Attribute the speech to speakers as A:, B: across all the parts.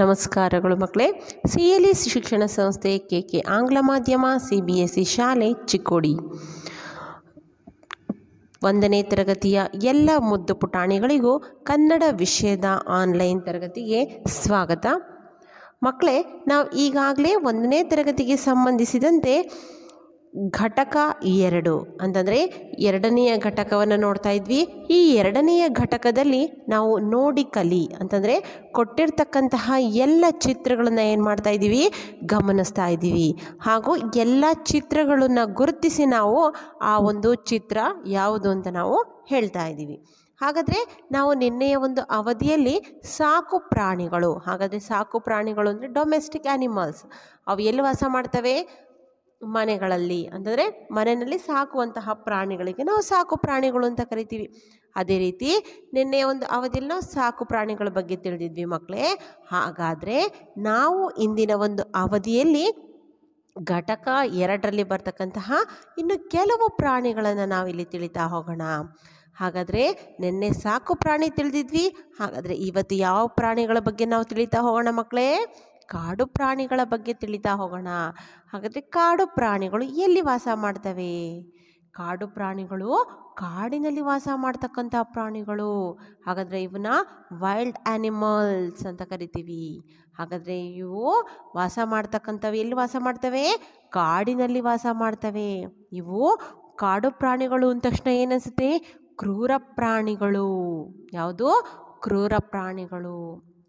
A: ನಮಸ್ಕಾರಗಳು ಮಕ್ಕಳೇ C L S ಶಿಕ್ಷಣ ಸಂಸ್ಥೆ ಕೆ ಕೆ ಆಂಗ್ಲ ಮಾಧ್ಯಮ ಸಿ ಬಿ ಎಸ್ ಸಿ ಶಾಲೆ ಚಿಕ್ಕೋಡಿ ಒಂದನೇ ತರಗತಿಯ ಎಲ್ಲ ಮುದ್ದು ಪುಟಾಣಿಗಳಿಗೂ ಕನ್ನಡ ವಿಷಯದ ಆನ್ಲೈನ್ ತರಗತಿಗೆ ಸ್ವಾಗತ ಮಕ್ಕಳೇ ನಾವು ಈಗಾಗಲೇ ಒಂದನೇ ತರಗತಿಗೆ ಸಂಬಂಧಿಸಿದಂತೆ ಘಟಕ ಎರಡು ಅಂತಂದರೆ ಎರಡನೆಯ ಘಟಕವನ್ನು ನೋಡ್ತಾ ಇದ್ವಿ ಈ ಎರಡನೆಯ ಘಟಕದಲ್ಲಿ ನಾವು ನೋಡಿ ಕಲಿ ಅಂತಂದರೆ ಕೊಟ್ಟಿರ್ತಕ್ಕಂತಹ ಎಲ್ಲ ಚಿತ್ರಗಳನ್ನು ಏನು ಮಾಡ್ತಾ ಇದ್ದೀವಿ ಗಮನಿಸ್ತಾ ಇದ್ದೀವಿ ಹಾಗೂ ಎಲ್ಲ ಚಿತ್ರಗಳನ್ನು ಗುರುತಿಸಿ ನಾವು ಆ ಒಂದು ಚಿತ್ರ ಯಾವುದು ಅಂತ ನಾವು ಹೇಳ್ತಾ ಇದ್ದೀವಿ ಹಾಗಾದರೆ ನಾವು ನಿನ್ನೆಯ ಒಂದು ಅವಧಿಯಲ್ಲಿ ಸಾಕು ಪ್ರಾಣಿಗಳು ಹಾಗಾದರೆ ಸಾಕು ಪ್ರಾಣಿಗಳು ಅಂದರೆ ಡೊಮೆಸ್ಟಿಕ್ ಆ್ಯನಿಮಲ್ಸ್ ಅವು ಎಲ್ಲಿ ವಾಸ ಮಾಡ್ತವೆ ಮನೆಗಳಲ್ಲಿ ಅಂತಂದರೆ ಮನೆಯಲ್ಲಿ ಸಾಕುವಂತಹ ಪ್ರಾಣಿಗಳಿಗೆ ನಾವು ಸಾಕು ಪ್ರಾಣಿಗಳು ಅಂತ ಕರಿತೀವಿ ಅದೇ ರೀತಿ ನಿನ್ನೆ ಒಂದು ಅವಧಿಯಲ್ಲಿ ನಾವು ಸಾಕು ಪ್ರಾಣಿಗಳ ಬಗ್ಗೆ ತಿಳಿದಿದ್ವಿ ಮಕ್ಕಳೇ ಹಾಗಾದರೆ ನಾವು ಇಂದಿನ ಒಂದು ಅವಧಿಯಲ್ಲಿ ಘಟಕ ಎರಡರಲ್ಲಿ ಬರ್ತಕ್ಕಂತಹ ಇನ್ನು ಕೆಲವು ಪ್ರಾಣಿಗಳನ್ನು ನಾವಿಲ್ಲಿ ತಿಳಿತಾ ಹೋಗೋಣ ಹಾಗಾದರೆ ನಿನ್ನೆ ಸಾಕು ಪ್ರಾಣಿ ತಿಳಿದಿದ್ವಿ ಹಾಗಾದರೆ ಇವತ್ತು ಯಾವ ಪ್ರಾಣಿಗಳ ಬಗ್ಗೆ ನಾವು ತಿಳಿತಾ ಹೋಗೋಣ ಮಕ್ಕಳೇ ಕಾಡು ಪ್ರಾಣಿಗಳ ಬಗ್ಗೆ ತಿಳಿತಾ ಹೋಗೋಣ ಹಾಗಾದರೆ ಕಾಡು ಪ್ರಾಣಿಗಳು ಎಲ್ಲಿ ವಾಸ ಮಾಡ್ತವೆ ಕಾಡು ಪ್ರಾಣಿಗಳು ಕಾಡಿನಲ್ಲಿ ವಾಸ ಮಾಡ್ತಕ್ಕಂಥ ಪ್ರಾಣಿಗಳು ಹಾಗಾದರೆ ಇವನ್ನ ವೈಲ್ಡ್ ಆ್ಯನಿಮಲ್ಸ್ ಅಂತ ಕರಿತೀವಿ ಹಾಗಾದರೆ ಇವು ವಾಸ ಮಾಡ್ತಕ್ಕಂಥವು ಎಲ್ಲಿ ವಾಸ ಮಾಡ್ತವೆ ಕಾಡಿನಲ್ಲಿ ವಾಸ ಮಾಡ್ತವೆ ಇವು ಕಾಡು ಪ್ರಾಣಿಗಳು ಅಂದ ತಕ್ಷಣ ಏನಿಸುತ್ತೆ ಕ್ರೂರ ಪ್ರಾಣಿಗಳು ಯಾವುದು ಕ್ರೂರ ಪ್ರಾಣಿಗಳು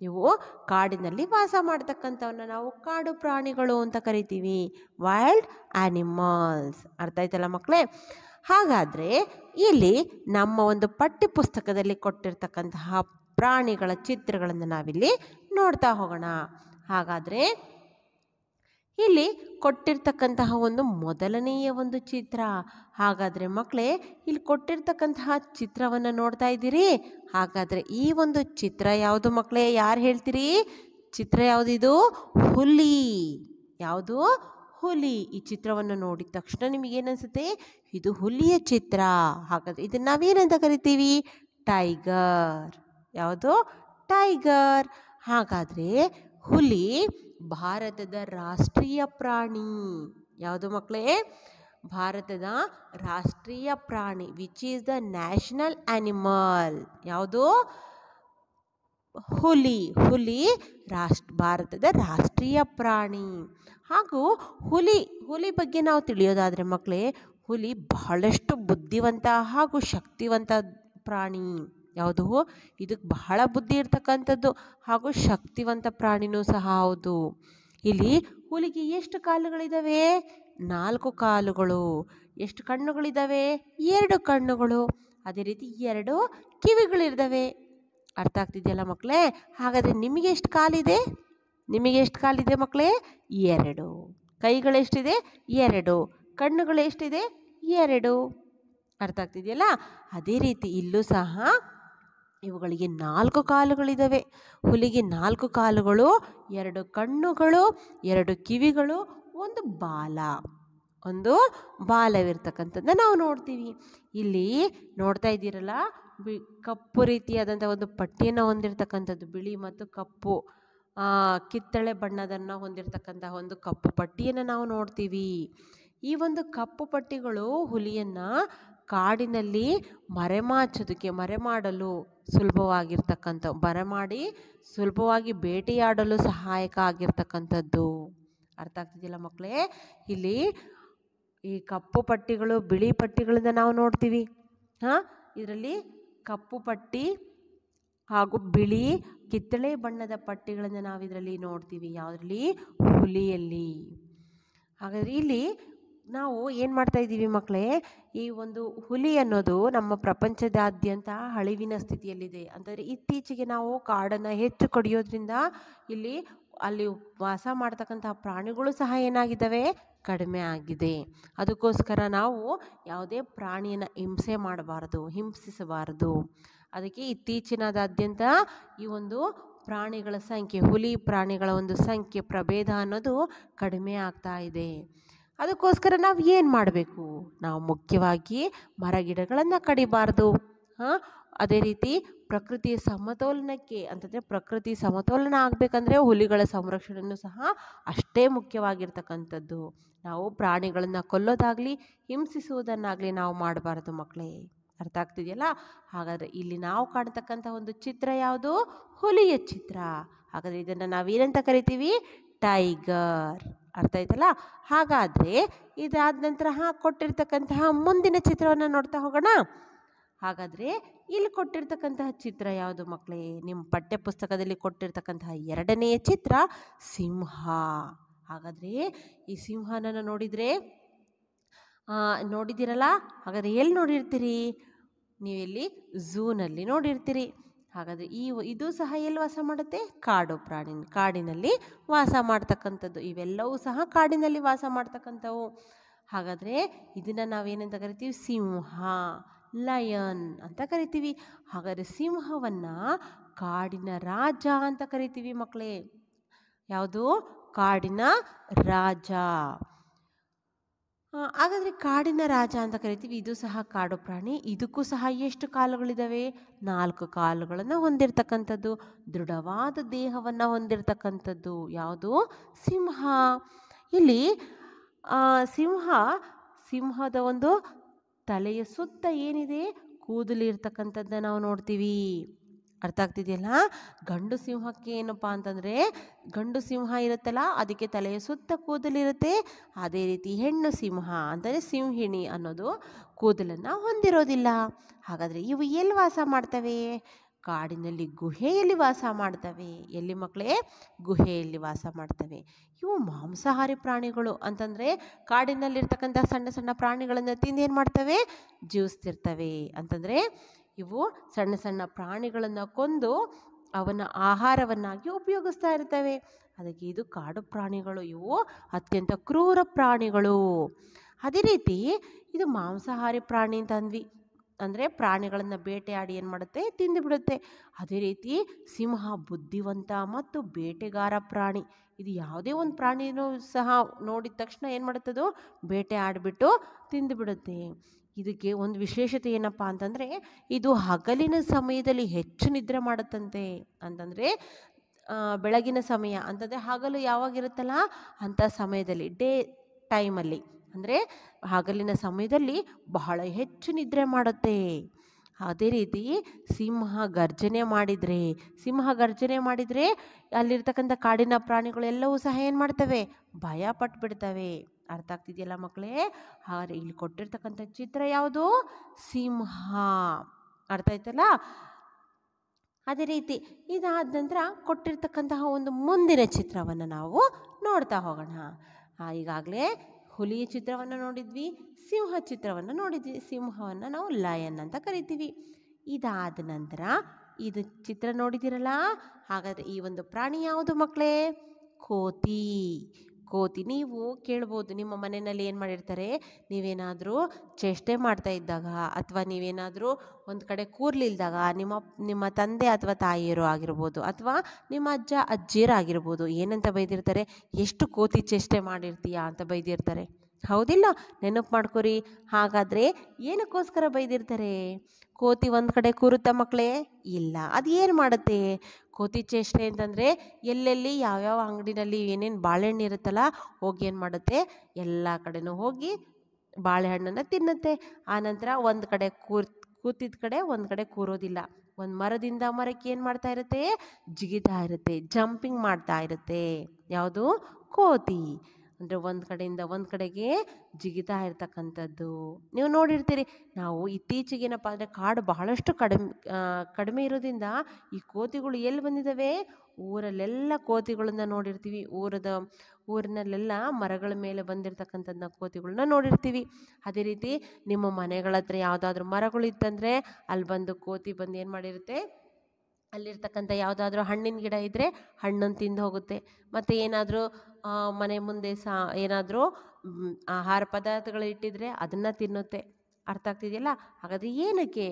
A: ಇವು ಕಾಡಿನಲ್ಲಿ ವಾಸ ಮಾಡ್ತಕ್ಕಂಥವನ್ನ ನಾವು ಕಾಡು ಪ್ರಾಣಿಗಳು ಅಂತ ಕರಿತೀವಿ ವೈಲ್ಡ್ ಆ್ಯನಿಮಲ್ಸ್ ಅರ್ಥ ಆಯ್ತಲ್ಲ ಮಕ್ಕಳೇ ಹಾಗಾದರೆ ಇಲ್ಲಿ ನಮ್ಮ ಒಂದು ಪಠ್ಯಪುಸ್ತಕದಲ್ಲಿ ಕೊಟ್ಟಿರ್ತಕ್ಕಂತಹ ಪ್ರಾಣಿಗಳ ಚಿತ್ರಗಳನ್ನು ನಾವಿಲ್ಲಿ ನೋಡ್ತಾ ಹೋಗೋಣ ಹಾಗಾದರೆ ಇಲ್ಲಿ ಕೊಟ್ಟಿರ್ತಕ್ಕಂತಹ ಒಂದು ಮೊದಲನೆಯ ಒಂದು ಚಿತ್ರ ಹಾಗಾದರೆ ಮಕ್ಕಳೇ ಇಲ್ಲಿ ಕೊಟ್ಟಿರ್ತಕ್ಕಂತಹ ಚಿತ್ರವನ್ನು ನೋಡ್ತಾ ಇದ್ದೀರಿ ಹಾಗಾದರೆ ಈ ಒಂದು ಚಿತ್ರ ಯಾವುದು ಮಕ್ಕಳೇ ಯಾರು ಹೇಳ್ತೀರಿ ಚಿತ್ರ ಯಾವುದಿದು ಹುಲಿ ಯಾವುದು ಹುಲಿ ಈ ಚಿತ್ರವನ್ನು ನೋಡಿದ ತಕ್ಷಣ ನಿಮಗೇನಿಸುತ್ತೆ ಇದು ಹುಲಿಯ ಚಿತ್ರ ಹಾಗಾದರೆ ಇದನ್ನು ನಾವೇನಂತ ಕರಿತೀವಿ ಟೈಗರ್ ಯಾವುದು ಟೈಗರ್ ಹಾಗಾದರೆ ಹುಲಿ ಭಾರತದ ರಾಷ್ಟ್ರೀಯ ಪ್ರಾಣಿ ಯಾವುದು ಮಕ್ಕಳೇ ಭಾರತದ ರಾಷ್ಟ್ರೀಯ ಪ್ರಾಣಿ which is the national animal ಯಾವುದು ಹುಲಿ ಹುಲಿ ರಾಷ್ಟ್ರ ಭಾರತದ ರಾಷ್ಟ್ರೀಯ ಪ್ರಾಣಿ ಹಾಗೂ ಹುಲಿ ಹುಲಿ ಬಗ್ಗೆ ನಾವು ತಿಳಿಯೋದಾದರೆ ಮಕ್ಕಳೇ ಹುಲಿ ಬಹಳಷ್ಟು ಬುದ್ಧಿವಂತ ಹಾಗೂ ಶಕ್ತಿವಂತ ಪ್ರಾಣಿ ಯಾವುದು ಇದಕ್ಕೆ ಬಹಳ ಬುದ್ಧಿ ಇರ್ತಕ್ಕಂಥದ್ದು ಹಾಗೂ ಶಕ್ತಿವಂತ ಪ್ರಾಣಿನೂ ಸಹ ಹೌದು ಇಲ್ಲಿ ಹುಲಿಗೆ ಎಷ್ಟು ಕಾಲುಗಳಿದ್ದಾವೆ ನಾಲ್ಕು ಕಾಲುಗಳು ಎಷ್ಟು ಕಣ್ಣುಗಳಿದ್ದಾವೆ ಎರಡು ಕಣ್ಣುಗಳು ಅದೇ ರೀತಿ ಎರಡು ಕಿವಿಗಳಿದ್ದಾವೆ ಅರ್ಥ ಆಗ್ತಿದೆಯಲ್ಲ ಮಕ್ಕಳೇ ಹಾಗಾದರೆ ನಿಮಗೆ ಎಷ್ಟು ಕಾಲಿದೆ ನಿಮಗೆ ಎಷ್ಟು ಕಾಲಿದೆ ಮಕ್ಕಳೇ ಎರಡು ಕೈಗಳೆಷ್ಟಿದೆ ಎರಡು ಕಣ್ಣುಗಳು ಎಷ್ಟಿದೆ ಎರಡು ಅರ್ಥ ಆಗ್ತಿದೆಯಲ್ಲ ಅದೇ ರೀತಿ ಇಲ್ಲೂ ಸಹ ಇವುಗಳಿಗೆ ನಾಲ್ಕು ಕಾಲುಗಳಿದ್ದಾವೆ ಹುಲಿಗೆ ನಾಲ್ಕು ಕಾಲುಗಳು ಎರಡು ಕಣ್ಣುಗಳು ಎರಡು ಕಿವಿಗಳು ಒಂದು ಬಾಲ ಒಂದು ಬಾಲವಿರ್ತಕ್ಕಂಥದ್ದನ್ನ ನಾವು ನೋಡ್ತೀವಿ ಇಲ್ಲಿ ನೋಡ್ತಾ ಇದ್ದೀರಲ್ಲ ಬಿ ಕಪ್ಪು ರೀತಿಯಾದಂಥ ಒಂದು ಪಟ್ಟಿಯನ್ನು ಹೊಂದಿರತಕ್ಕಂಥದ್ದು ಬಿಳಿ ಮತ್ತು ಕಪ್ಪು ಕಿತ್ತಳೆ ಬಣ್ಣದನ್ನು ಹೊಂದಿರತಕ್ಕಂತಹ ಒಂದು ಕಪ್ಪು ಪಟ್ಟಿಯನ್ನು ನಾವು ನೋಡ್ತೀವಿ ಈ ಒಂದು ಕಪ್ಪು ಪಟ್ಟಿಗಳು ಹುಲಿಯನ್ನು ಕಾಡಿನಲ್ಲಿ ಮರೆಮಾಚೋದಕ್ಕೆ ಮರೆಮಾಡಲು ಸುಲಭವಾಗಿರ್ತಕ್ಕಂಥ ಮಾಡಿ ಸುಲಭವಾಗಿ ಭೇಟಿಯಾಡಲು ಸಹಾಯಕ ಆಗಿರ್ತಕ್ಕಂಥದ್ದು ಅರ್ಥ ಆಗ್ತಿದ್ದಿಲ್ಲ ಮಕ್ಕಳೇ ಇಲ್ಲಿ ಈ ಕಪ್ಪು ಪಟ್ಟಿಗಳು ಬಿಳಿ ಪಟ್ಟಿಗಳನ್ನು ನಾವು ನೋಡ್ತೀವಿ ಹಾಂ ಇದರಲ್ಲಿ ಕಪ್ಪು ಪಟ್ಟಿ ಹಾಗೂ ಬಿಳಿ ಕಿತ್ತಳೆ ಬಣ್ಣದ ಪಟ್ಟಿಗಳನ್ನು ನಾವು ಇದರಲ್ಲಿ ನೋಡ್ತೀವಿ ಯಾವುದರಲ್ಲಿ ಹುಲಿಯಲ್ಲಿ ಹಾಗಾದರೆ ಇಲ್ಲಿ ನಾವು ಏನು ಮಾಡ್ತಾ ಇದ್ದೀವಿ ಮಕ್ಕಳೇ ಈ ಒಂದು ಹುಲಿ ಅನ್ನೋದು ನಮ್ಮ ಪ್ರಪಂಚದಾದ್ಯಂತ ಅಳಿವಿನ ಸ್ಥಿತಿಯಲ್ಲಿದೆ ಅಂದರೆ ಇತ್ತೀಚೆಗೆ ನಾವು ಕಾಡನ್ನು ಹೆಚ್ಚು ಕಡಿಯೋದ್ರಿಂದ ಇಲ್ಲಿ ಅಲ್ಲಿ ವಾಸ ಮಾಡ್ತಕ್ಕಂತಹ ಪ್ರಾಣಿಗಳು ಸಹ ಏನಾಗಿದ್ದಾವೆ ಕಡಿಮೆ ಆಗಿದೆ ಅದಕ್ಕೋಸ್ಕರ ನಾವು ಯಾವುದೇ ಪ್ರಾಣಿಯನ್ನು ಹಿಂಸೆ ಮಾಡಬಾರ್ದು ಹಿಂಸಿಸಬಾರ್ದು ಅದಕ್ಕೆ ಇತ್ತೀಚಿನದಾದ್ಯಂತ ಈ ಒಂದು ಪ್ರಾಣಿಗಳ ಸಂಖ್ಯೆ ಹುಲಿ ಪ್ರಾಣಿಗಳ ಒಂದು ಸಂಖ್ಯೆ ಪ್ರಭೇದ ಅನ್ನೋದು ಕಡಿಮೆ ಆಗ್ತಾ ಇದೆ ಅದಕ್ಕೋಸ್ಕರ ನಾವು ಏನು ಮಾಡಬೇಕು ನಾವು ಮುಖ್ಯವಾಗಿ ಮರಗಿಡಗಳನ್ನು ಕಡಿಬಾರ್ದು ಹಾಂ ಅದೇ ರೀತಿ ಪ್ರಕೃತಿಯ ಸಮತೋಲನಕ್ಕೆ ಅಂತಂದರೆ ಪ್ರಕೃತಿ ಸಮತೋಲನ ಆಗಬೇಕಂದ್ರೆ ಹುಲಿಗಳ ಸಂರಕ್ಷಣೆಯೂ ಸಹ ಅಷ್ಟೇ ಮುಖ್ಯವಾಗಿರ್ತಕ್ಕಂಥದ್ದು ನಾವು ಪ್ರಾಣಿಗಳನ್ನು ಕೊಲ್ಲೋದಾಗಲಿ ಹಿಂಸಿಸುವುದನ್ನಾಗಲಿ ನಾವು ಮಾಡಬಾರ್ದು ಮಕ್ಕಳೇ ಅರ್ಥ ಆಗ್ತಿದೆಯಲ್ಲ ಹಾಗಾದರೆ ಇಲ್ಲಿ ನಾವು ಕಾಣ್ತಕ್ಕಂಥ ಒಂದು ಚಿತ್ರ ಯಾವುದು ಹುಲಿಯ ಚಿತ್ರ ಹಾಗಾದರೆ ಇದನ್ನು ನಾವೇನಂತ ಕರಿತೀವಿ ಟೈಗರ್ ಅರ್ಥ ಆಯ್ತಲ್ಲ ಹಾಗಾದರೆ ಇದಾದ ನಂತರ ಹಾಂ ಕೊಟ್ಟಿರ್ತಕ್ಕಂತಹ ಮುಂದಿನ ಚಿತ್ರವನ್ನು ನೋಡ್ತಾ ಹೋಗೋಣ ಹಾಗಾದರೆ ಇಲ್ಲಿ ಕೊಟ್ಟಿರ್ತಕ್ಕಂತಹ ಚಿತ್ರ ಯಾವುದು ಮಕ್ಕಳೇ ನಿಮ್ಮ ಪಠ್ಯಪುಸ್ತಕದಲ್ಲಿ ಕೊಟ್ಟಿರ್ತಕ್ಕಂತಹ ಎರಡನೆಯ ಚಿತ್ರ ಸಿಂಹ ಹಾಗಾದರೆ ಈ ಸಿಂಹನನ್ನು ನೋಡಿದರೆ ನೋಡಿದ್ದೀರಲ್ಲ ಹಾಗಾದರೆ ಎಲ್ಲಿ ನೋಡಿರ್ತೀರಿ ಇಲ್ಲಿ ಝೂನಲ್ಲಿ ನೋಡಿರ್ತೀರಿ ಹಾಗಾದರೆ ಈ ಇದು ಸಹ ಎಲ್ಲಿ ವಾಸ ಮಾಡುತ್ತೆ ಕಾಡು ಪ್ರಾಣಿ ಕಾಡಿನಲ್ಲಿ ವಾಸ ಮಾಡ್ತಕ್ಕಂಥದ್ದು ಇವೆಲ್ಲವೂ ಸಹ ಕಾಡಿನಲ್ಲಿ ವಾಸ ಮಾಡ್ತಕ್ಕಂಥವು ಹಾಗಾದರೆ ಇದನ್ನು ನಾವೇನಂತ ಕರಿತೀವಿ ಸಿಂಹ ಲಯನ್ ಅಂತ ಕರಿತೀವಿ ಹಾಗಾದರೆ ಸಿಂಹವನ್ನು ಕಾಡಿನ ರಾಜ ಅಂತ ಕರಿತೀವಿ ಮಕ್ಕಳೇ ಯಾವುದು ಕಾಡಿನ ರಾಜ ಹಾಗಾದರೆ ಕಾಡಿನ ರಾಜ ಅಂತ ಕರಿತೀವಿ ಇದು ಸಹ ಕಾಡು ಪ್ರಾಣಿ ಇದಕ್ಕೂ ಸಹ ಎಷ್ಟು ಕಾಲುಗಳಿದ್ದಾವೆ ನಾಲ್ಕು ಕಾಲುಗಳನ್ನು ಹೊಂದಿರತಕ್ಕಂಥದ್ದು ದೃಢವಾದ ದೇಹವನ್ನು ಹೊಂದಿರತಕ್ಕಂಥದ್ದು ಯಾವುದು ಸಿಂಹ ಇಲ್ಲಿ ಸಿಂಹ ಸಿಂಹದ ಒಂದು ತಲೆಯ ಸುತ್ತ ಏನಿದೆ ಕೂದಲು ಇರ್ತಕ್ಕಂಥದ್ದನ್ನ ನಾವು ನೋಡ್ತೀವಿ ಅರ್ಥ ಆಗ್ತಿದೆಯಲ್ಲ ಗಂಡು ಸಿಂಹಕ್ಕೆ ಏನಪ್ಪ ಅಂತಂದರೆ ಗಂಡು ಸಿಂಹ ಇರುತ್ತಲ್ಲ ಅದಕ್ಕೆ ತಲೆಯ ಸುತ್ತ ಕೂದಲಿರುತ್ತೆ ಅದೇ ರೀತಿ ಹೆಣ್ಣು ಸಿಂಹ ಅಂದರೆ ಸಿಂಹಿಣಿ ಅನ್ನೋದು ಕೂದಲನ್ನು ಹೊಂದಿರೋದಿಲ್ಲ ಹಾಗಾದರೆ ಇವು ಎಲ್ಲಿ ವಾಸ ಮಾಡ್ತವೆ ಕಾಡಿನಲ್ಲಿ ಗುಹೆಯಲ್ಲಿ ವಾಸ ಮಾಡ್ತವೆ ಎಲ್ಲಿ ಮಕ್ಕಳೇ ಗುಹೆಯಲ್ಲಿ ವಾಸ ಮಾಡ್ತವೆ ಇವು ಮಾಂಸಾಹಾರಿ ಪ್ರಾಣಿಗಳು ಅಂತಂದರೆ ಕಾಡಿನಲ್ಲಿರ್ತಕ್ಕಂಥ ಸಣ್ಣ ಸಣ್ಣ ಪ್ರಾಣಿಗಳನ್ನು ತಿಂದು ಏನು ಮಾಡ್ತವೆ ಜೀವಿಸ್ತಿರ್ತವೆ ಅಂತಂದರೆ ಇವು ಸಣ್ಣ ಸಣ್ಣ ಪ್ರಾಣಿಗಳನ್ನು ಕೊಂದು ಅವನ ಆಹಾರವನ್ನಾಗಿ ಉಪಯೋಗಿಸ್ತಾ ಇರ್ತವೆ ಅದಕ್ಕೆ ಇದು ಕಾಡು ಪ್ರಾಣಿಗಳು ಇವು ಅತ್ಯಂತ ಕ್ರೂರ ಪ್ರಾಣಿಗಳು ಅದೇ ರೀತಿ ಇದು ಮಾಂಸಾಹಾರಿ ಪ್ರಾಣಿ ಅಂತ ಅಂದ್ವಿ ಅಂದರೆ ಪ್ರಾಣಿಗಳನ್ನು ಬೇಟೆಯಾಡಿ ಏನು ಮಾಡುತ್ತೆ ತಿಂದುಬಿಡುತ್ತೆ ಅದೇ ರೀತಿ ಸಿಂಹ ಬುದ್ಧಿವಂತ ಮತ್ತು ಬೇಟೆಗಾರ ಪ್ರಾಣಿ ಇದು ಯಾವುದೇ ಒಂದು ಪ್ರಾಣಿನೂ ಸಹ ನೋಡಿದ ತಕ್ಷಣ ಏನು ಮಾಡುತ್ತದೋ ಬೇಟೆ ಆಡಿಬಿಟ್ಟು ತಿಂದುಬಿಡುತ್ತೆ ಇದಕ್ಕೆ ಒಂದು ವಿಶೇಷತೆ ಏನಪ್ಪ ಅಂತಂದರೆ ಇದು ಹಗಲಿನ ಸಮಯದಲ್ಲಿ ಹೆಚ್ಚು ನಿದ್ರೆ ಮಾಡುತ್ತಂತೆ ಅಂತಂದರೆ ಬೆಳಗಿನ ಸಮಯ ಅಂತಂದರೆ ಹಗಲು ಯಾವಾಗಿರುತ್ತಲ್ಲ ಅಂಥ ಸಮಯದಲ್ಲಿ ಡೇ ಟೈಮಲ್ಲಿ ಅಂದರೆ ಹಗಲಿನ ಸಮಯದಲ್ಲಿ ಬಹಳ ಹೆಚ್ಚು ನಿದ್ರೆ ಮಾಡುತ್ತೆ ಅದೇ ರೀತಿ ಸಿಂಹ ಗರ್ಜನೆ ಮಾಡಿದರೆ ಸಿಂಹ ಗರ್ಜನೆ ಮಾಡಿದರೆ ಅಲ್ಲಿರ್ತಕ್ಕಂಥ ಕಾಡಿನ ಪ್ರಾಣಿಗಳೆಲ್ಲವೂ ಸಹ ಏನು ಮಾಡ್ತವೆ ಭಯ ಪಟ್ಬಿಡ್ತವೆ ಅರ್ಥ ಆಗ್ತಿದೆಯಲ್ಲ ಮಕ್ಕಳೇ ಹಾಗೆ ಇಲ್ಲಿ ಕೊಟ್ಟಿರ್ತಕ್ಕಂಥ ಚಿತ್ರ ಯಾವುದು ಸಿಂಹ ಅರ್ಥ ಆಯ್ತಲ್ಲ ಅದೇ ರೀತಿ ಇದಾದ ನಂತರ ಕೊಟ್ಟಿರ್ತಕ್ಕಂತಹ ಒಂದು ಮುಂದಿನ ಚಿತ್ರವನ್ನು ನಾವು ನೋಡ್ತಾ ಹೋಗೋಣ ಈಗಾಗಲೇ ಹುಲಿಯ ಚಿತ್ರವನ್ನು ನೋಡಿದ್ವಿ ಸಿಂಹ ಚಿತ್ರವನ್ನು ನೋಡಿದ್ವಿ ಸಿಂಹವನ್ನು ನಾವು ಲಯನ್ ಅಂತ ಕರಿತೀವಿ ಇದಾದ ನಂತರ ಇದು ಚಿತ್ರ ನೋಡಿದಿರಲ್ಲ ಹಾಗಾದರೆ ಈ ಒಂದು ಪ್ರಾಣಿ ಯಾವುದು ಮಕ್ಕಳೇ ಕೋತಿ ಕೋತಿ ನೀವು ಕೇಳ್ಬೋದು ನಿಮ್ಮ ಮನೆಯಲ್ಲಿ ಏನು ಮಾಡಿರ್ತಾರೆ ನೀವೇನಾದರೂ ಚೇಷ್ಟೆ ಮಾಡ್ತಾ ಇದ್ದಾಗ ಅಥವಾ ನೀವೇನಾದರೂ ಒಂದು ಕಡೆ ಕೂರ್ಲಿಲ್ದಾಗ ನಿಮ್ಮ ನಿಮ್ಮ ತಂದೆ ಅಥವಾ ತಾಯಿಯರು ಆಗಿರ್ಬೋದು ಅಥವಾ ನಿಮ್ಮ ಅಜ್ಜ ಆಗಿರ್ಬೋದು ಏನಂತ ಬೈದಿರ್ತಾರೆ ಎಷ್ಟು ಕೋತಿ ಚೇಷ್ಟೆ ಮಾಡಿರ್ತೀಯಾ ಅಂತ ಬೈದಿರ್ತಾರೆ ಹೌದಿಲ್ಲ ನೆನಪು ಮಾಡ್ಕೊರಿ ಹಾಗಾದರೆ ಏನಕ್ಕೋಸ್ಕರ ಬೈದಿರ್ತಾರೆ ಕೋತಿ ಒಂದು ಕಡೆ ಕೂರುತ್ತಾ ಮಕ್ಕಳೇ ಇಲ್ಲ ಅದು ಏನು ಮಾಡುತ್ತೆ ಕೋತಿ ಚೇಷ್ಟೆ ಅಂತಂದರೆ ಎಲ್ಲೆಲ್ಲಿ ಯಾವ್ಯಾವ ಅಂಗಡಿನಲ್ಲಿ ಏನೇನು ಬಾಳೆಹಣ್ಣು ಇರುತ್ತಲ್ಲ ಹೋಗಿ ಏನು ಮಾಡುತ್ತೆ ಎಲ್ಲ ಕಡೆನೂ ಹೋಗಿ ಬಾಳೆಹಣ್ಣನ್ನು ತಿನ್ನುತ್ತೆ ಆನಂತರ ಒಂದು ಕಡೆ ಕೂರ್ ಕೂತಿದ್ದ ಕಡೆ ಒಂದು ಕಡೆ ಕೂರೋದಿಲ್ಲ ಒಂದು ಮರದಿಂದ ಮರಕ್ಕೆ ಏನು ಮಾಡ್ತಾ ಇರುತ್ತೆ ಜಿಗಿತಾ ಇರುತ್ತೆ ಜಂಪಿಂಗ್ ಮಾಡ್ತಾ ಇರುತ್ತೆ ಯಾವುದು ಕೋತಿ ಅಂದರೆ ಒಂದು ಕಡೆಯಿಂದ ಒಂದು ಕಡೆಗೆ ಜಿಗಿತಾ ಇರ್ತಕ್ಕಂಥದ್ದು ನೀವು ನೋಡಿರ್ತೀರಿ ನಾವು ಇತ್ತೀಚೆಗೆ ಏನಪ್ಪ ಅಂದರೆ ಕಾಡು ಬಹಳಷ್ಟು ಕಡಿಮೆ ಕಡಿಮೆ ಇರೋದ್ರಿಂದ ಈ ಕೋತಿಗಳು ಎಲ್ಲಿ ಬಂದಿದ್ದಾವೆ ಊರಲ್ಲೆಲ್ಲ ಕೋತಿಗಳನ್ನ ನೋಡಿರ್ತೀವಿ ಊರದ ಊರಿನಲ್ಲೆಲ್ಲ ಮರಗಳ ಮೇಲೆ ಬಂದಿರತಕ್ಕಂಥದ್ದನ್ನ ಕೋತಿಗಳನ್ನ ನೋಡಿರ್ತೀವಿ ಅದೇ ರೀತಿ ನಿಮ್ಮ ಮನೆಗಳ ಹತ್ರ ಯಾವುದಾದ್ರೂ ಮರಗಳು ಇತ್ತಂದರೆ ಅಲ್ಲಿ ಬಂದು ಕೋತಿ ಬಂದು ಏನು ಮಾಡಿರುತ್ತೆ ಅಲ್ಲಿರ್ತಕ್ಕಂಥ ಯಾವುದಾದ್ರೂ ಹಣ್ಣಿನ ಗಿಡ ಇದ್ದರೆ ಹಣ್ಣನ್ನು ತಿಂದು ಹೋಗುತ್ತೆ ಮತ್ತು ಏನಾದರೂ ಮನೆ ಮುಂದೆ ಸಾ ಏನಾದರೂ ಆಹಾರ ಪದಾರ್ಥಗಳು ಇಟ್ಟಿದ್ರೆ ಅದನ್ನು ತಿನ್ನುತ್ತೆ ಅರ್ಥ ಆಗ್ತಿದೆಯಲ್ಲ ಹಾಗಾದರೆ ಏನಕ್ಕೆ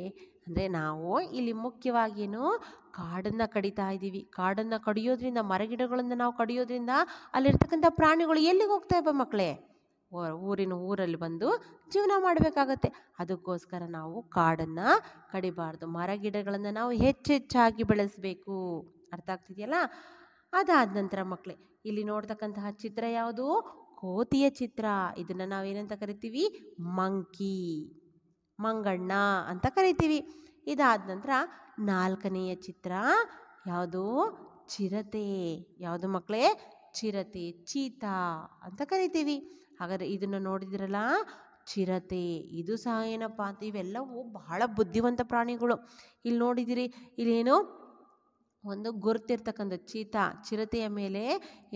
A: ಅಂದರೆ ನಾವು ಇಲ್ಲಿ ಮುಖ್ಯವಾಗಿ ಏನು ಕಾಡನ್ನು ಕಡಿತಾ ಇದ್ದೀವಿ ಕಾಡನ್ನು ಕಡಿಯೋದ್ರಿಂದ ಮರಗಿಡಗಳನ್ನು ನಾವು ಕಡಿಯೋದ್ರಿಂದ ಅಲ್ಲಿರ್ತಕ್ಕಂಥ ಪ್ರಾಣಿಗಳು ಎಲ್ಲಿಗೆ ಹೋಗ್ತಾ ಇವೆ ಮಕ್ಕಳೇ ಊರಿನ ಊರಲ್ಲಿ ಬಂದು ಜೀವನ ಮಾಡಬೇಕಾಗತ್ತೆ ಅದಕ್ಕೋಸ್ಕರ ನಾವು ಕಾಡನ್ನು ಕಡಿಬಾರ್ದು ಮರ ಗಿಡಗಳನ್ನು ನಾವು ಹೆಚ್ಚೆಚ್ಚಾಗಿ ಬೆಳೆಸಬೇಕು ಅರ್ಥ ಆಗ್ತಿದೆಯಲ್ಲ ಅದಾದ ನಂತರ ಮಕ್ಕಳೇ ಇಲ್ಲಿ ನೋಡ್ತಕ್ಕಂತಹ ಚಿತ್ರ ಯಾವುದು ಕೋತಿಯ ಚಿತ್ರ ಇದನ್ನು ನಾವೇನಂತ ಕರಿತೀವಿ ಮಂಕಿ ಮಂಗಣ್ಣ ಅಂತ ಕರಿತೀವಿ ಇದಾದ ನಂತರ ನಾಲ್ಕನೆಯ ಚಿತ್ರ ಯಾವುದು ಚಿರತೆ ಯಾವುದು ಮಕ್ಕಳೇ ಚಿರತೆ ಚೀತಾ ಅಂತ ಕರಿತೀವಿ ಹಾಗಾದ್ರೆ ಇದನ್ನು ನೋಡಿದಿರಲ್ಲ ಚಿರತೆ ಇದು ಸಹ ಏನಪ್ಪ ಅಂತ ಇವೆಲ್ಲವೂ ಬಹಳ ಬುದ್ಧಿವಂತ ಪ್ರಾಣಿಗಳು ಇಲ್ಲಿ ನೋಡಿದಿರಿ ಇಲ್ಲೇನು ಒಂದು ಗುರುತಿರ್ತಕ್ಕಂಥ ಚೀತಾ ಚಿರತೆಯ ಮೇಲೆ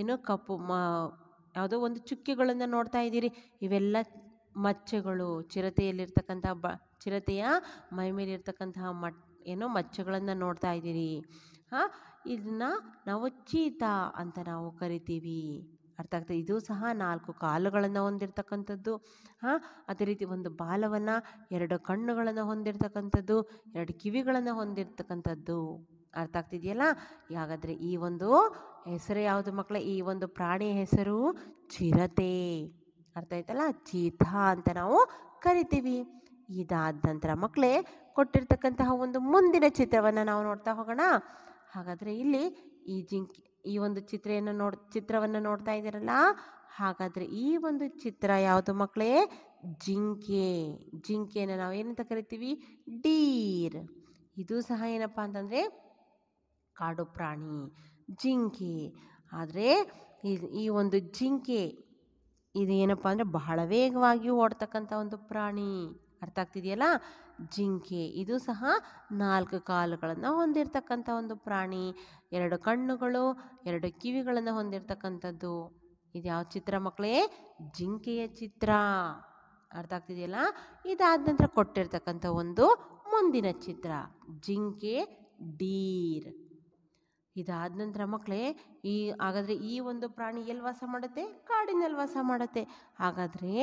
A: ಏನು ಕಪ್ಪು ಮ ಯಾವುದೋ ಒಂದು ಚುಕ್ಕೆಗಳನ್ನು ನೋಡ್ತಾ ಇದ್ದೀರಿ ಇವೆಲ್ಲ ಮಚ್ಚೆಗಳು ಚಿರತೆಯಲ್ಲಿರ್ತಕ್ಕಂಥ ಬ ಚಿರತೆಯ ಮೈ ಮೇಲಿರ್ತಕ್ಕಂತಹ ಮಟ್ ಏನೋ ಮಚ್ಚೆಗಳನ್ನು ನೋಡ್ತಾ ಇದ್ದೀರಿ ಹಾಂ ಇದನ್ನ ನಾವು ಚೀತ ಅಂತ ನಾವು ಕರಿತೀವಿ ಅರ್ಥ ಆಗ್ತದೆ ಇದು ಸಹ ನಾಲ್ಕು ಕಾಲುಗಳನ್ನು ಹೊಂದಿರತಕ್ಕಂಥದ್ದು ಹಾಂ ಅದೇ ರೀತಿ ಒಂದು ಬಾಲವನ್ನು ಎರಡು ಕಣ್ಣುಗಳನ್ನು ಹೊಂದಿರತಕ್ಕಂಥದ್ದು ಎರಡು ಕಿವಿಗಳನ್ನು ಹೊಂದಿರತಕ್ಕಂಥದ್ದು ಅರ್ಥ ಆಗ್ತಿದೆಯಲ್ಲ ಹಾಗಾದರೆ ಈ ಒಂದು ಹೆಸರು ಯಾವುದು ಮಕ್ಕಳ ಈ ಒಂದು ಪ್ರಾಣಿ ಹೆಸರು ಚಿರತೆ ಅರ್ಥ ಆಯ್ತಲ್ಲ ಚೀತಾ ಅಂತ ನಾವು ಕರಿತೀವಿ ಇದಾದ ನಂತರ ಮಕ್ಕಳೇ ಕೊಟ್ಟಿರ್ತಕ್ಕಂತಹ ಒಂದು ಮುಂದಿನ ಚಿತ್ರವನ್ನು ನಾವು ನೋಡ್ತಾ ಹೋಗೋಣ ಹಾಗಾದರೆ ಇಲ್ಲಿ ಈ ಜಿಂಕೆ ಈ ಒಂದು ಚಿತ್ರೆಯನ್ನು ನೋಡ್ ಚಿತ್ರವನ್ನು ನೋಡ್ತಾ ಇದ್ದೀರಲ್ಲ ಹಾಗಾದರೆ ಈ ಒಂದು ಚಿತ್ರ ಯಾವುದು ಮಕ್ಕಳೇ ಜಿಂಕೆ ಜಿಂಕೆಯನ್ನು ನಾವು ಏನಂತ ಕರಿತೀವಿ ಡೀರ್ ಇದು ಸಹ ಏನಪ್ಪ ಅಂತಂದರೆ ಕಾಡು ಪ್ರಾಣಿ ಜಿಂಕೆ ಆದರೆ ಈ ಒಂದು ಜಿಂಕೆ ಇದು ಏನಪ್ಪ ಅಂದರೆ ಬಹಳ ವೇಗವಾಗಿ ಓಡ್ತಕ್ಕಂಥ ಒಂದು ಪ್ರಾಣಿ ಅರ್ಥ ಆಗ್ತಿದೆಯಲ್ಲ ಜಿಂಕೆ ಇದು ಸಹ ನಾಲ್ಕು ಕಾಲುಗಳನ್ನು ಹೊಂದಿರತಕ್ಕಂಥ ಒಂದು ಪ್ರಾಣಿ ಎರಡು ಕಣ್ಣುಗಳು ಎರಡು ಕಿವಿಗಳನ್ನು ಹೊಂದಿರತಕ್ಕಂಥದ್ದು ಇದು ಯಾವ ಚಿತ್ರ ಮಕ್ಕಳೇ ಜಿಂಕೆಯ ಚಿತ್ರ ಅರ್ಥ ಆಗ್ತಿದೆಯಲ್ಲ ಇದಾದ ನಂತರ ಕೊಟ್ಟಿರ್ತಕ್ಕಂಥ ಒಂದು ಮುಂದಿನ ಚಿತ್ರ ಜಿಂಕೆ ಡೀರ್ ಇದಾದ ನಂತರ ಮಕ್ಕಳೇ ಈ ಹಾಗಾದರೆ ಈ ಒಂದು ಪ್ರಾಣಿ ಎಲ್ಲಿ ವಾಸ ಮಾಡುತ್ತೆ ಕಾಡಿನಲ್ಲಿ ವಾಸ ಮಾಡುತ್ತೆ ಹಾಗಾದರೆ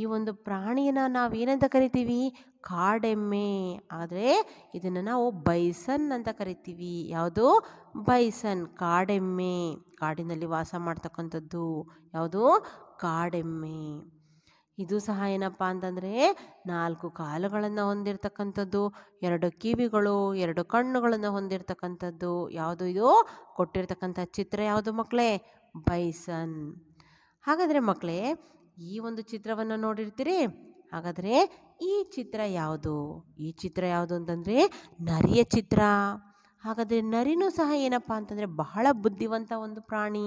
A: ಈ ಒಂದು ಪ್ರಾಣಿಯನ್ನು ನಾವೇನಂತ ಕರಿತೀವಿ ಕಾಡೆಮ್ಮೆ ಆದರೆ ಇದನ್ನು ನಾವು ಬೈಸನ್ ಅಂತ ಕರಿತೀವಿ ಯಾವುದು ಬೈಸನ್ ಕಾಡೆಮ್ಮೆ ಕಾಡಿನಲ್ಲಿ ವಾಸ ಮಾಡ್ತಕ್ಕಂಥದ್ದು ಯಾವುದು ಕಾಡೆಮ್ಮೆ ಇದು ಸಹ ಏನಪ್ಪ ಅಂತಂದರೆ ನಾಲ್ಕು ಕಾಲುಗಳನ್ನು ಹೊಂದಿರತಕ್ಕಂಥದ್ದು ಎರಡು ಕಿವಿಗಳು ಎರಡು ಕಣ್ಣುಗಳನ್ನು ಹೊಂದಿರತಕ್ಕಂಥದ್ದು ಯಾವುದು ಇದು ಕೊಟ್ಟಿರ್ತಕ್ಕಂಥ ಚಿತ್ರ ಯಾವುದು ಮಕ್ಕಳೇ ಬೈಸನ್ ಹಾಗಾದರೆ ಮಕ್ಕಳೇ ಈ ಒಂದು ಚಿತ್ರವನ್ನು ನೋಡಿರ್ತೀರಿ ಹಾಗಾದರೆ ಈ ಚಿತ್ರ ಯಾವುದು ಈ ಚಿತ್ರ ಯಾವುದು ಅಂತಂದರೆ ನರಿಯ ಚಿತ್ರ ಹಾಗಾದರೆ ನರಿನೂ ಸಹ ಏನಪ್ಪ ಅಂತಂದರೆ ಬಹಳ ಬುದ್ಧಿವಂತ ಒಂದು ಪ್ರಾಣಿ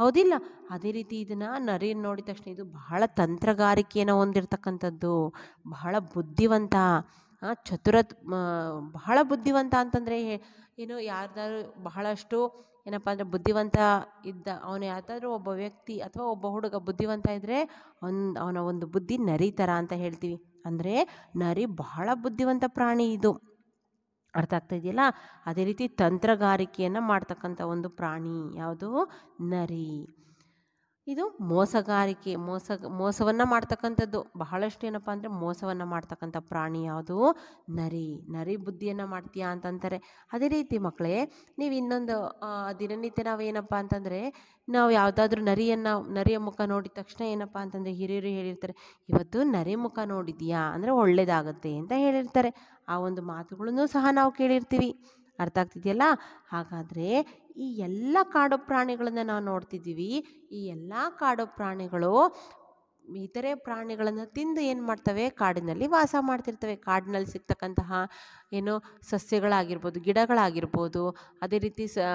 A: ಹೌದಿಲ್ಲ ಅದೇ ರೀತಿ ಇದನ್ನು ನರಿ ನೋಡಿದ ತಕ್ಷಣ ಇದು ಬಹಳ ತಂತ್ರಗಾರಿಕೆಯನ್ನು ಹೊಂದಿರತಕ್ಕಂಥದ್ದು ಬಹಳ ಬುದ್ಧಿವಂತ ಚತುರ ಬಹಳ ಬುದ್ಧಿವಂತ ಅಂತಂದರೆ ಏನು ಯಾರ್ದಾರು ಬಹಳಷ್ಟು ಏನಪ್ಪ ಅಂದರೆ ಬುದ್ಧಿವಂತ ಇದ್ದ ಅವನು ಯಾವ್ದಾದ್ರು ಒಬ್ಬ ವ್ಯಕ್ತಿ ಅಥವಾ ಒಬ್ಬ ಹುಡುಗ ಬುದ್ಧಿವಂತ ಇದ್ದರೆ ಅವನ ಅವನ ಒಂದು ಬುದ್ಧಿ ನರಿ ಥರ ಅಂತ ಹೇಳ್ತೀವಿ ಅಂದರೆ ನರಿ ಬಹಳ ಬುದ್ಧಿವಂತ ಪ್ರಾಣಿ ಇದು ಅರ್ಥ ಆಗ್ತಾ ಇದೆಯಲ್ಲ ಅದೇ ರೀತಿ ತಂತ್ರಗಾರಿಕೆಯನ್ನು ಮಾಡ್ತಕ್ಕಂಥ ಒಂದು ಪ್ರಾಣಿ ಯಾವುದು ನರಿ ಇದು ಮೋಸಗಾರಿಕೆ ಮೋಸ ಮೋಸವನ್ನು ಮಾಡ್ತಕ್ಕಂಥದ್ದು ಬಹಳಷ್ಟು ಏನಪ್ಪ ಅಂದರೆ ಮೋಸವನ್ನು ಮಾಡ್ತಕ್ಕಂಥ ಪ್ರಾಣಿ ಯಾವುದು ನರಿ ನರಿ ಬುದ್ಧಿಯನ್ನು ಮಾಡ್ತೀಯಾ ಅಂತಂತಾರೆ ಅದೇ ರೀತಿ ಮಕ್ಕಳೇ ನೀವು ಇನ್ನೊಂದು ದಿನನಿತ್ಯ ನಾವು ಏನಪ್ಪ ಅಂತಂದರೆ ನಾವು ಯಾವುದಾದ್ರೂ ನರಿಯನ್ನು ನರಿಯ ಮುಖ ನೋಡಿದ ತಕ್ಷಣ ಏನಪ್ಪ ಅಂತಂದರೆ ಹಿರಿಯರು ಹೇಳಿರ್ತಾರೆ ಇವತ್ತು ನರಿ ಮುಖ ನೋಡಿದೀಯಾ ಅಂದರೆ ಒಳ್ಳೆಯದಾಗುತ್ತೆ ಅಂತ ಹೇಳಿರ್ತಾರೆ ಆ ಒಂದು ಮಾತುಗಳನ್ನು ಸಹ ನಾವು ಕೇಳಿರ್ತೀವಿ ಅರ್ಥ ಆಗ್ತಿದೆಯಲ್ಲ ಹಾಗಾದರೆ ಈ ಎಲ್ಲ ಕಾಡು ಪ್ರಾಣಿಗಳನ್ನು ನಾವು ನೋಡ್ತಿದ್ದೀವಿ ಈ ಎಲ್ಲ ಕಾಡು ಪ್ರಾಣಿಗಳು ಇತರೆ ಪ್ರಾಣಿಗಳನ್ನು ತಿಂದು ಏನು ಮಾಡ್ತವೆ ಕಾಡಿನಲ್ಲಿ ವಾಸ ಮಾಡ್ತಿರ್ತವೆ ಕಾಡಿನಲ್ಲಿ ಸಿಗ್ತಕ್ಕಂತಹ ಏನು ಸಸ್ಯಗಳಾಗಿರ್ಬೋದು ಗಿಡಗಳಾಗಿರ್ಬೋದು ಅದೇ ರೀತಿ ಸ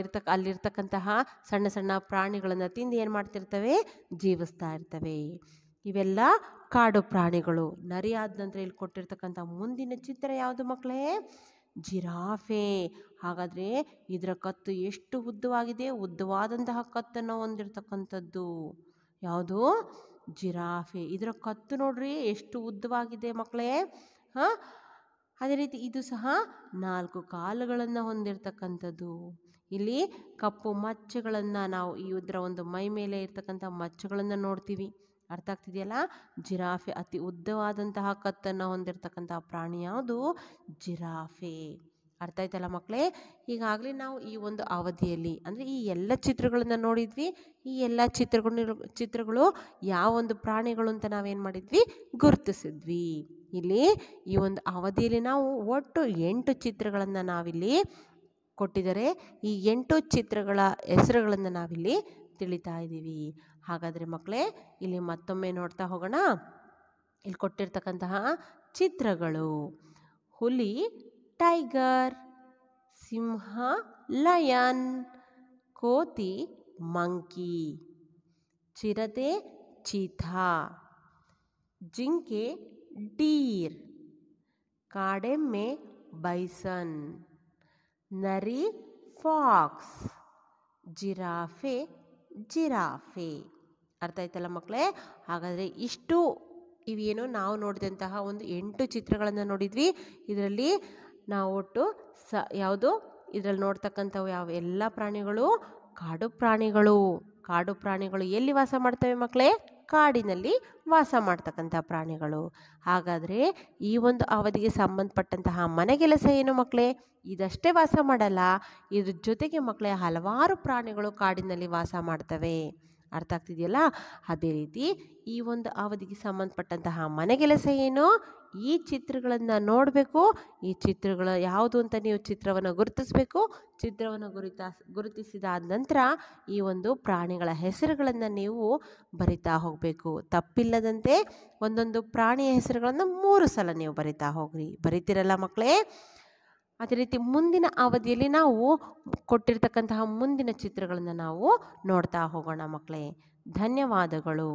A: ಇರ್ತಕ್ಕ ಅಲ್ಲಿರ್ತಕ್ಕಂತಹ ಸಣ್ಣ ಸಣ್ಣ ಪ್ರಾಣಿಗಳನ್ನು ತಿಂದು ಏನು ಮಾಡ್ತಿರ್ತವೆ ಜೀವಿಸ್ತಾ ಇರ್ತವೆ ಇವೆಲ್ಲ ಕಾಡು ಪ್ರಾಣಿಗಳು ನರಿ ಆದ ನಂತರ ಇಲ್ಲಿ ಕೊಟ್ಟಿರ್ತಕ್ಕಂಥ ಮುಂದಿನ ಚಿತ್ರ ಯಾವುದು ಮಕ್ಕಳೇ ಜಿರಾಫೆ ಹಾಗಾದರೆ ಇದರ ಕತ್ತು ಎಷ್ಟು ಉದ್ದವಾಗಿದೆ ಉದ್ದವಾದಂತಹ ಕತ್ತನ್ನು ಹೊಂದಿರತಕ್ಕಂಥದ್ದು ಯಾವುದು ಜಿರಾಫೆ ಇದರ ಕತ್ತು ನೋಡ್ರಿ ಎಷ್ಟು ಉದ್ದವಾಗಿದೆ ಮಕ್ಕಳೇ ಹಾಂ ಅದೇ ರೀತಿ ಇದು ಸಹ ನಾಲ್ಕು ಕಾಲುಗಳನ್ನು ಹೊಂದಿರತಕ್ಕಂಥದ್ದು ಇಲ್ಲಿ ಕಪ್ಪು ಮಚ್ಚೆಗಳನ್ನು ನಾವು ಇದರ ಒಂದು ಮೈ ಮೇಲೆ ಇರ್ತಕ್ಕಂಥ ಮಚ್ಚೆಗಳನ್ನು ನೋಡ್ತೀವಿ ಅರ್ಥ ಆಗ್ತಿದೆಯಲ್ಲ ಜಿರಾಫೆ ಅತಿ ಉದ್ದವಾದಂತಹ ಕತ್ತನ್ನು ಹೊಂದಿರತಕ್ಕಂತಹ ಪ್ರಾಣಿ ಯಾವುದು ಜಿರಾಫೆ ಅರ್ಥ ಆಯ್ತಲ್ಲ ಮಕ್ಕಳೇ ಈಗಾಗಲೇ ನಾವು ಈ ಒಂದು ಅವಧಿಯಲ್ಲಿ ಅಂದರೆ ಈ ಎಲ್ಲ ಚಿತ್ರಗಳನ್ನು ನೋಡಿದ್ವಿ ಈ ಎಲ್ಲ ಚಿತ್ರಗಳು ಚಿತ್ರಗಳು ಯಾವ ಒಂದು ಪ್ರಾಣಿಗಳು ಅಂತ ನಾವೇನು ಮಾಡಿದ್ವಿ ಗುರುತಿಸಿದ್ವಿ ಇಲ್ಲಿ ಈ ಒಂದು ಅವಧಿಯಲ್ಲಿ ನಾವು ಒಟ್ಟು ಎಂಟು ಚಿತ್ರಗಳನ್ನು ನಾವಿಲ್ಲಿ ಕೊಟ್ಟಿದ್ದಾರೆ ಈ ಎಂಟು ಚಿತ್ರಗಳ ಹೆಸರುಗಳನ್ನು ನಾವಿಲ್ಲಿ ತಿಳಿತಾ ಇದ್ದೀವಿ ಹಾಗಾದರೆ ಮಕ್ಕಳೇ ಇಲ್ಲಿ ಮತ್ತೊಮ್ಮೆ ನೋಡ್ತಾ ಹೋಗೋಣ ಇಲ್ಲಿ ಕೊಟ್ಟಿರ್ತಕ್ಕಂತಹ ಚಿತ್ರಗಳು ಹುಲಿ ಟೈಗರ್ ಸಿಂಹ ಲಯನ್ ಕೋತಿ ಮಂಕಿ ಚಿರತೆ ಚೀಥಾ ಜಿಂಕೆ ಡೀರ್ ಕಾಡೆಮ್ಮೆ ಬೈಸನ್ ನರಿ ಫಾಕ್ಸ್ ಜಿರಾಫೆ ಜಿರಾಫೆ ಅರ್ಥ ಆಯ್ತಲ್ಲ ಮಕ್ಕಳೇ ಹಾಗಾದರೆ ಇಷ್ಟು ಇವೇನು ನಾವು ನೋಡಿದಂತಹ ಒಂದು ಎಂಟು ಚಿತ್ರಗಳನ್ನು ನೋಡಿದ್ವಿ ಇದರಲ್ಲಿ ನಾವು ಒಟ್ಟು ಸ ಯಾವುದು ಇದರಲ್ಲಿ ನೋಡ್ತಕ್ಕಂಥವು ಯಾವ ಎಲ್ಲ ಪ್ರಾಣಿಗಳು ಕಾಡು ಪ್ರಾಣಿಗಳು ಕಾಡು ಪ್ರಾಣಿಗಳು ಎಲ್ಲಿ ವಾಸ ಮಾಡ್ತವೆ ಮಕ್ಕಳೇ ಕಾಡಿನಲ್ಲಿ ವಾಸ ಮಾಡ್ತಕ್ಕಂಥ ಪ್ರಾಣಿಗಳು ಹಾಗಾದರೆ ಈ ಒಂದು ಅವಧಿಗೆ ಸಂಬಂಧಪಟ್ಟಂತಹ ಮನೆಗೆಲಸ ಏನು ಮಕ್ಕಳೇ ಇದಷ್ಟೇ ವಾಸ ಮಾಡಲ್ಲ ಇದ್ರ ಜೊತೆಗೆ ಮಕ್ಕಳೇ ಹಲವಾರು ಪ್ರಾಣಿಗಳು ಕಾಡಿನಲ್ಲಿ ವಾಸ ಮಾಡ್ತವೆ ಅರ್ಥ ಆಗ್ತಿದೆಯಲ್ಲ ಅದೇ ರೀತಿ ಈ ಒಂದು ಅವಧಿಗೆ ಸಂಬಂಧಪಟ್ಟಂತಹ ಮನೆಗೆಲಸ ಏನು ಈ ಚಿತ್ರಗಳನ್ನು ನೋಡಬೇಕು ಈ ಚಿತ್ರಗಳ ಯಾವುದು ಅಂತ ನೀವು ಚಿತ್ರವನ್ನು ಗುರುತಿಸಬೇಕು ಚಿತ್ರವನ್ನು ಗುರುತ ಗುರುತಿಸಿದಾದ ನಂತರ ಈ ಒಂದು ಪ್ರಾಣಿಗಳ ಹೆಸರುಗಳನ್ನು ನೀವು ಬರಿತಾ ಹೋಗಬೇಕು ತಪ್ಪಿಲ್ಲದಂತೆ ಒಂದೊಂದು ಪ್ರಾಣಿಯ ಹೆಸರುಗಳನ್ನು ಮೂರು ಸಲ ನೀವು ಬರಿತಾ ಹೋಗ್ರಿ ಬರಿತೀರಲ್ಲ ಮಕ್ಕಳೇ ಅದೇ ರೀತಿ ಮುಂದಿನ ಅವಧಿಯಲ್ಲಿ ನಾವು ಕೊಟ್ಟಿರ್ತಕ್ಕಂತಹ ಮುಂದಿನ ಚಿತ್ರಗಳನ್ನು ನಾವು ನೋಡ್ತಾ ಹೋಗೋಣ ಮಕ್ಕಳೇ ಧನ್ಯವಾದಗಳು